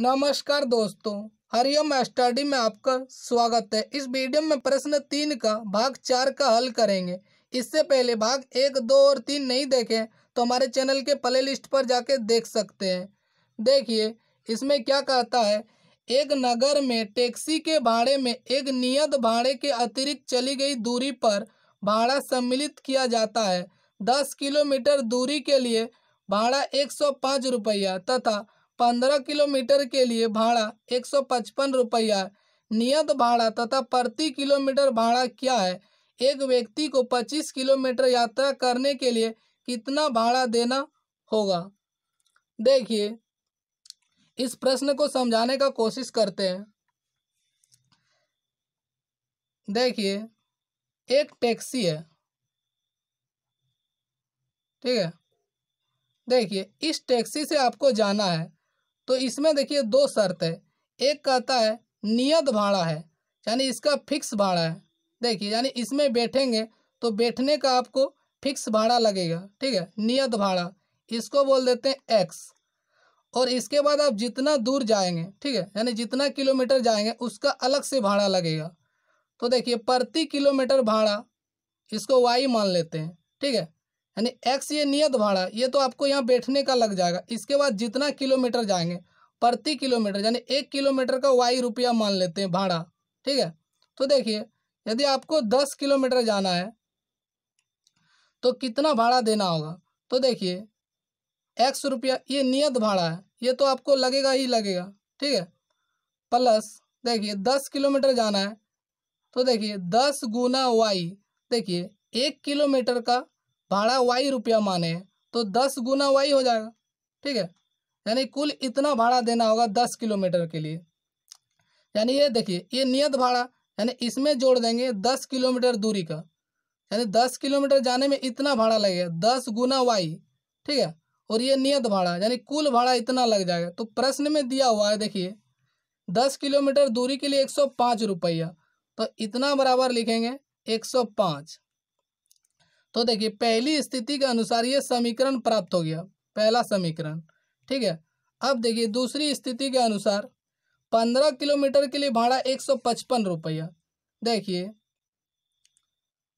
नमस्कार दोस्तों हरिओम स्टडी में आपका स्वागत है इस वीडियो में प्रश्न तीन का भाग चार का हल करेंगे इससे पहले भाग एक दो और तीन नहीं देखें तो हमारे चैनल के प्ले लिस्ट पर जाके देख सकते हैं देखिए इसमें क्या कहता है एक नगर में टैक्सी के भाड़े में एक नियत भाड़े के अतिरिक्त चली गई दूरी पर भाड़ा सम्मिलित किया जाता है दस किलोमीटर दूरी के लिए भाड़ा एक सौ पाँच रुपया तथा पंद्रह किलोमीटर के लिए भाड़ा एक सौ पचपन रुपया नियत भाड़ा तथा प्रति किलोमीटर भाड़ा क्या है एक व्यक्ति को पच्चीस किलोमीटर यात्रा करने के लिए कितना भाड़ा देना होगा देखिए इस प्रश्न को समझाने का कोशिश करते हैं देखिए एक टैक्सी है ठीक है देखिए इस टैक्सी से आपको जाना है तो इसमें देखिए दो शर्त है एक कहता है नियत भाड़ा है यानी इसका फिक्स भाड़ा है देखिए यानी इसमें बैठेंगे तो बैठने का आपको फिक्स भाड़ा लगेगा ठीक है नियत भाड़ा इसको बोल देते हैं एक्स और इसके बाद आप जितना दूर जाएंगे ठीक है यानी जितना किलोमीटर जाएंगे उसका अलग से भाड़ा लगेगा तो देखिए प्रति किलोमीटर भाड़ा इसको वाई मान लेते हैं ठीक है यानी एक्स ये नियत भाड़ा ये तो आपको यहाँ बैठने का लग जाएगा इसके बाद जितना किलोमीटर जाएंगे प्रति किलोमीटर यानी एक किलोमीटर का वाई रुपया मान लेते हैं भाड़ा ठीक है तो देखिए यदि आपको दस किलोमीटर जाना है तो कितना भाड़ा देना होगा तो देखिए एक्स रुपया ये नियत भाड़ा है ये तो आपको लगेगा ही लगेगा ठीक है प्लस देखिए दस किलोमीटर जाना है तो देखिए दस गुना वाई देखिए एक किलोमीटर का भाड़ा वाई रुपया माने तो दस गुना वाई हो जाएगा ठीक है यानी कुल इतना भाड़ा देना होगा दस किलोमीटर के लिए यानी ये देखिए ये नियत भाड़ा यानी इसमें जोड़ देंगे दस किलोमीटर दूरी का यानी दस किलोमीटर जाने में इतना भाड़ा लगेगा दस गुना वाई ठीक है और ये नियत भाड़ा यानी कुल भाड़ा इतना लग जाएगा तो प्रश्न में दिया हुआ है देखिए दस किलोमीटर दूरी के लिए एक सौ पाँच रुपया तो इतना बराबर लिखेंगे एक सौ पाँच तो देखिए पहली स्थिति के अनुसार ये समीकरण प्राप्त हो गया पहला समीकरण ठीक है अब देखिए दूसरी स्थिति के अनुसार पंद्रह किलोमीटर के लिए भाड़ा एक सौ पचपन रुपया देखिए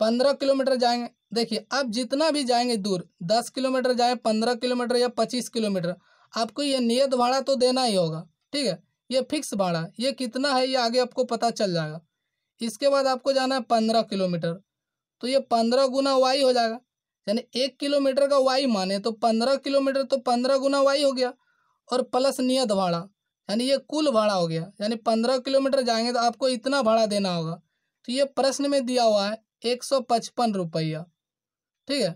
पंद्रह किलोमीटर जाएंगे देखिए आप जितना भी जाएंगे दूर दस किलोमीटर जाए पंद्रह किलोमीटर या पच्चीस किलोमीटर आपको ये नियत भाड़ा तो देना ही होगा ठीक है ये फिक्स भाड़ा ये कितना है ये आगे आपको पता चल जाएगा इसके बाद आपको जाना है पंद्रह किलोमीटर तो ये पंद्रह गुना वाई हो जाएगा यानी एक किलोमीटर का वाई माने तो पंद्रह किलोमीटर तो पंद्रह गुना वाई हो गया और प्लस नियत भाड़ा यानी ये कुल भाड़ा हो गया यानी पंद्रह किलोमीटर जाएंगे तो आपको इतना भाड़ा देना होगा तो ये प्रश्न में दिया हुआ है एक सौ पचपन रुपया ठीक है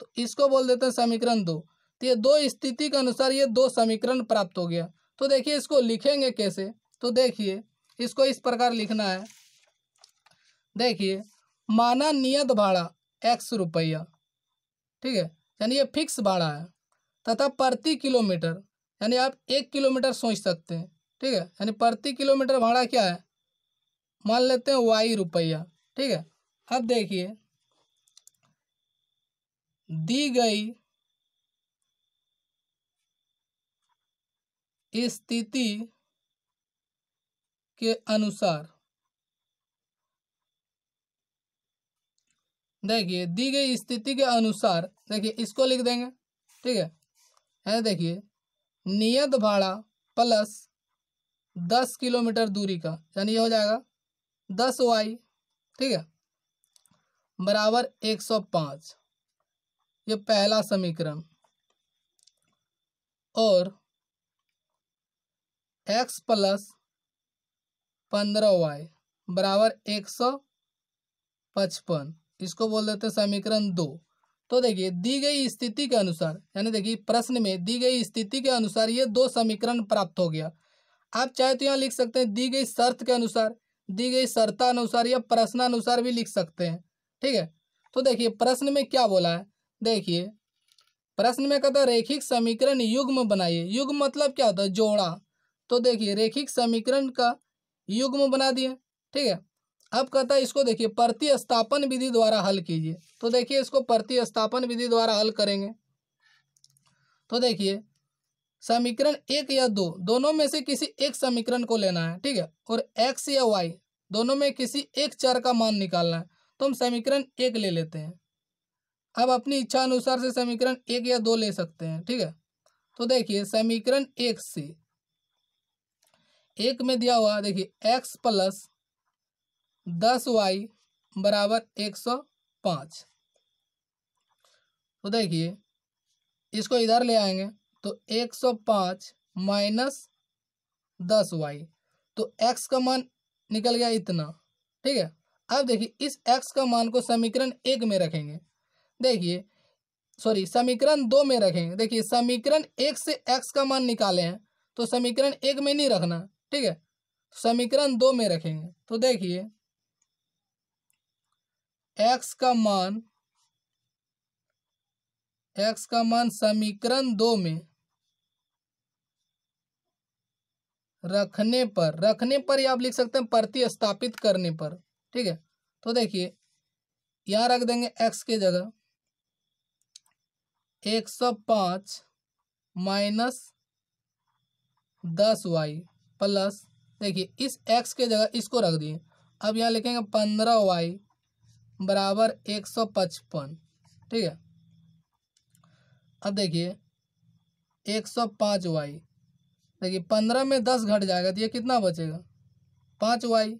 तो इसको बोल देते हैं समीकरण दो तो ये दो स्थिति के अनुसार ये दो समीकरण प्राप्त हो गया तो देखिए इसको लिखेंगे कैसे तो देखिए इसको इस प्रकार लिखना है देखिए माना नियत भाड़ा एक्स रुपया ठीक है यानी ये फिक्स भाड़ा है तथा प्रति किलोमीटर यानी आप एक किलोमीटर सोच सकते हैं ठीक है यानी प्रति किलोमीटर भाड़ा क्या है मान लेते हैं वाई रुपया ठीक है अब देखिए दी गई स्थिति के अनुसार देखिए दी गई स्थिति के अनुसार देखिए इसको लिख देंगे ठीक है है देखिए नियत भाड़ा प्लस दस किलोमीटर दूरी का यानी ये हो जाएगा दस वाई ठीक है बराबर एक सौ पाँच ये पहला समीकरण और एक्स प्लस पंद्रह वाई बराबर एक सौ पचपन इसको बोल देते हैं समीकरण दो तो देखिए दी गई स्थिति के अनुसार यानी देखिए प्रश्न में दी गई स्थिति के अनुसार ये दो समीकरण प्राप्त हो गया आप चाहे तो यहाँ लिख सकते हैं दी गई शर्त के अनुसार दी गई शर्तानुसार या प्रश्नानुसार भी लिख सकते हैं ठीक है तो देखिए प्रश्न में क्या बोला है देखिए प्रश्न में कहता रेखिक समीकरण युग्म बनाइए युग्म मतलब क्या होता है जोड़ा तो देखिए रेखिक समीकरण का युग्म बना दिए ठीक है अब कहता है इसको देखिए प्रतिस्थापन विधि द्वारा हल कीजिए तो देखिए इसको प्रतिस्थापन विधि द्वारा हल करेंगे तो देखिए समीकरण एक या दो दोनों में से किसी एक समीकरण को लेना है ठीक है और एक्स या वाई दोनों में किसी एक चर का मान निकालना है तो हम समीकरण एक ले लेते हैं अब अपनी इच्छा अनुसार से समीकरण एक या दो ले सकते हैं ठीक है तो देखिए समीकरण एक से एक में दिया हुआ देखिए एक्स प्लस दस वाई बराबर एक सौ पाँच तो देखिए इसको इधर ले आएंगे तो एक सौ पाँच माइनस दस वाई तो एक्स का मान निकल गया इतना ठीक है अब देखिए इस एक्स का मान को समीकरण एक में रखेंगे देखिए सॉरी समीकरण दो में रखेंगे देखिए समीकरण एक से एक्स का मान निकाले हैं तो समीकरण एक में नहीं रखना ठीक है तो समीकरण दो में रखेंगे तो देखिए एक्स का मान एक्स का मान समीकरण दो में रखने पर रखने पर या आप लिख सकते हैं प्रतिस्थापित करने पर ठीक है तो देखिए यहां रख देंगे एक्स के जगह एक सौ पांच माइनस दस वाई प्लस देखिए इस एक्स के जगह इसको रख दिए अब यहां लिखेंगे पंद्रह वाई बराबर एक सौ पचपन ठीक है अब देखिए एक सौ पाँच वाई देखिए पंद्रह में दस घट जाएगा तो ये कितना बचेगा पाँच वाई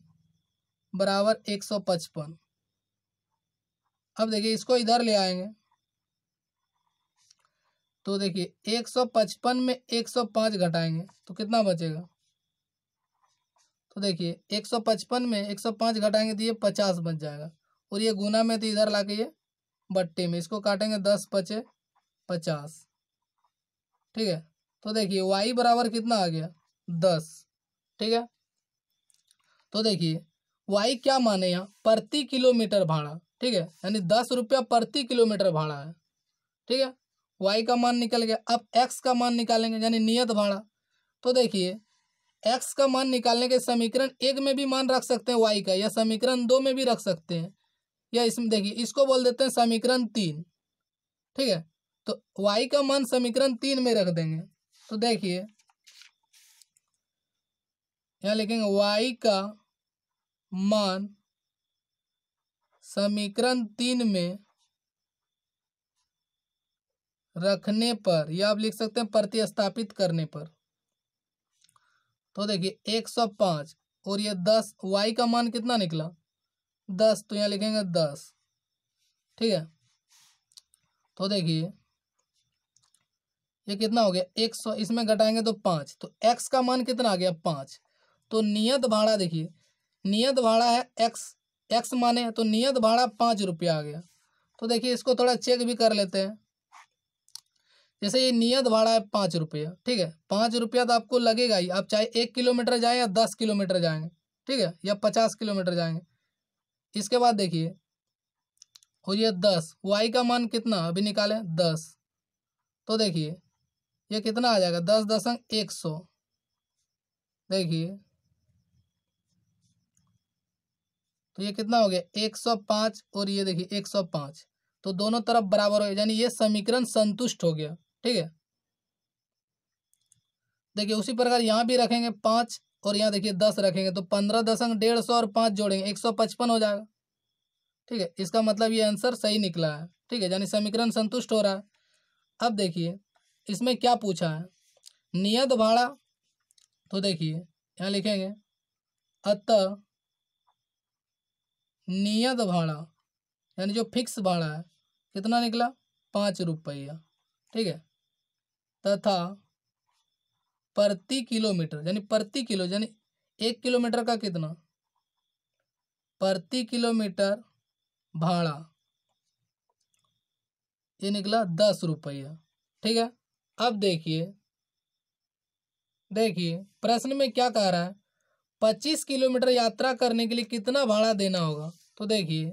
बराबर एक सौ पचपन अब देखिए इसको इधर ले आएंगे तो देखिए एक सौ पचपन में एक सौ पाँच घटाएंगे तो कितना बचेगा तो देखिए एक सौ पचपन में एक सौ पाँच घटाएंगे तो ये पचास बच जाएगा और ये गुना में तो इधर ला के ये बट्टे में इसको काटेंगे दस पचे पचास ठीक है तो देखिए वाई बराबर कितना आ गया दस ठीक है तो देखिए वाई क्या माने यहाँ प्रति किलोमीटर भाड़ा ठीक है यानी दस रुपया प्रति किलोमीटर भाड़ा है ठीक है वाई का मान निकल गया अब एक्स का मान निकालेंगे यानी नियत भाड़ा तो देखिए एक्स का मान निकालने के समीकरण एक में भी मान रख सकते हैं वाई का या समीकरण दो में भी रख सकते हैं या इसमें देखिए इसको बोल देते हैं समीकरण तीन ठीक है तो वाई का मान समीकरण तीन में रख देंगे तो देखिए यहाँ लिखेंगे वाई का मान समीकरण तीन में रखने पर या आप लिख सकते हैं प्रतिस्थापित करने पर तो देखिए एक सौ पांच और ये दस वाई का मान कितना निकला दस तो यहाँ लिखेंगे दस ठीक है तो देखिए ये कितना हो गया एक सौ इसमें घटाएंगे तो पाँच तो एक्स का मान कितना आ गया पाँच तो नियत भाड़ा देखिए नियत भाड़ा है एक्स एक्स माने तो नियत भाड़ा पाँच रुपया आ गया तो देखिए इसको थोड़ा चेक भी कर लेते हैं जैसे ये नियत भाड़ा है पाँच रुपया ठीक है पाँच रुपया तो आपको लगेगा ही आप चाहे एक किलोमीटर जाएँ या दस किलोमीटर जाएंगे ठीक है या पचास किलोमीटर जाएंगे इसके बाद देखिए और ये दस वाई का मान कितना अभी निकालें दस तो देखिए ये कितना आ जाएगा दस दशम एक सौ देखिए तो ये कितना हो गया एक सौ पाँच और ये देखिए एक सौ पाँच तो दोनों तरफ बराबर हो गया यानी ये समीकरण संतुष्ट हो गया ठीक है देखिए उसी प्रकार यहाँ भी रखेंगे पाँच और यहाँ देखिए दस रखेंगे तो पंद्रह दशमलव डेढ़ सौ और पाँच जोड़ेंगे एक सौ पचपन हो जाएगा ठीक है इसका मतलब ये आंसर सही निकला है ठीक है यानी समीकरण संतुष्ट हो रहा है अब देखिए इसमें क्या पूछा है नियत भाड़ा तो देखिए यहाँ लिखेंगे अतः नियत भाड़ा यानी जो फिक्स भाड़ा है कितना निकला पाँच रुपया ठीक है तथा प्रति किलोमीटर यानी प्रति किलो यानी एक किलोमीटर का कितना प्रति किलोमीटर भाड़ा ये निकला दस रुपया ठीक है अब देखिए देखिए प्रश्न में क्या कह रहा है पच्चीस किलोमीटर यात्रा करने के लिए कितना भाड़ा देना होगा तो देखिए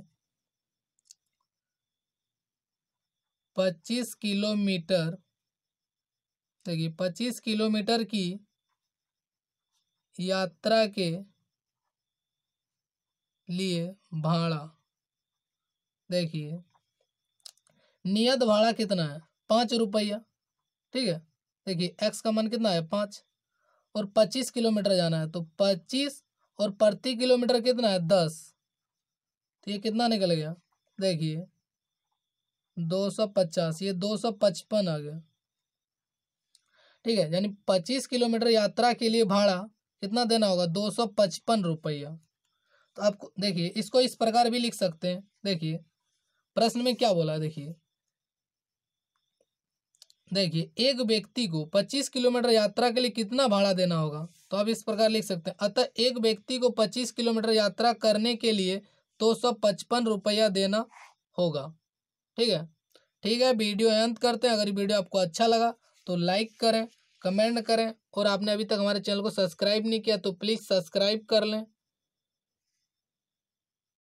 पच्चीस किलोमीटर देखिए तो पच्चीस किलोमीटर की यात्रा के लिए भाड़ा देखिए नियत भाड़ा कितना है पाँच रुपया ठीक है देखिए एक्स का मन कितना है पाँच और पच्चीस किलोमीटर जाना है तो पच्चीस और प्रति किलोमीटर कितना है दस तो ये कितना निकल गया देखिए दो सौ पचास ये दो सौ पचपन आ गया ठीक है यानी पच्चीस किलोमीटर यात्रा के लिए भाड़ा कितना देना होगा दो सौ पचपन रुपया तो आपको देखिए इसको इस प्रकार भी लिख सकते हैं देखिए प्रश्न में क्या बोला देखिए देखिए एक व्यक्ति को पच्चीस किलोमीटर यात्रा के लिए कितना भाड़ा देना होगा तो आप इस प्रकार लिख सकते हैं अतः एक व्यक्ति को पच्चीस किलोमीटर यात्रा करने के लिए दो सौ पचपन रुपया देना होगा ठीक है ठीक है वीडियो अंत करते हैं अगर वीडियो आपको अच्छा लगा तो लाइक करें कमेंट करें और आपने अभी तक हमारे चैनल को सब्सक्राइब नहीं किया तो प्लीज़ सब्सक्राइब कर लें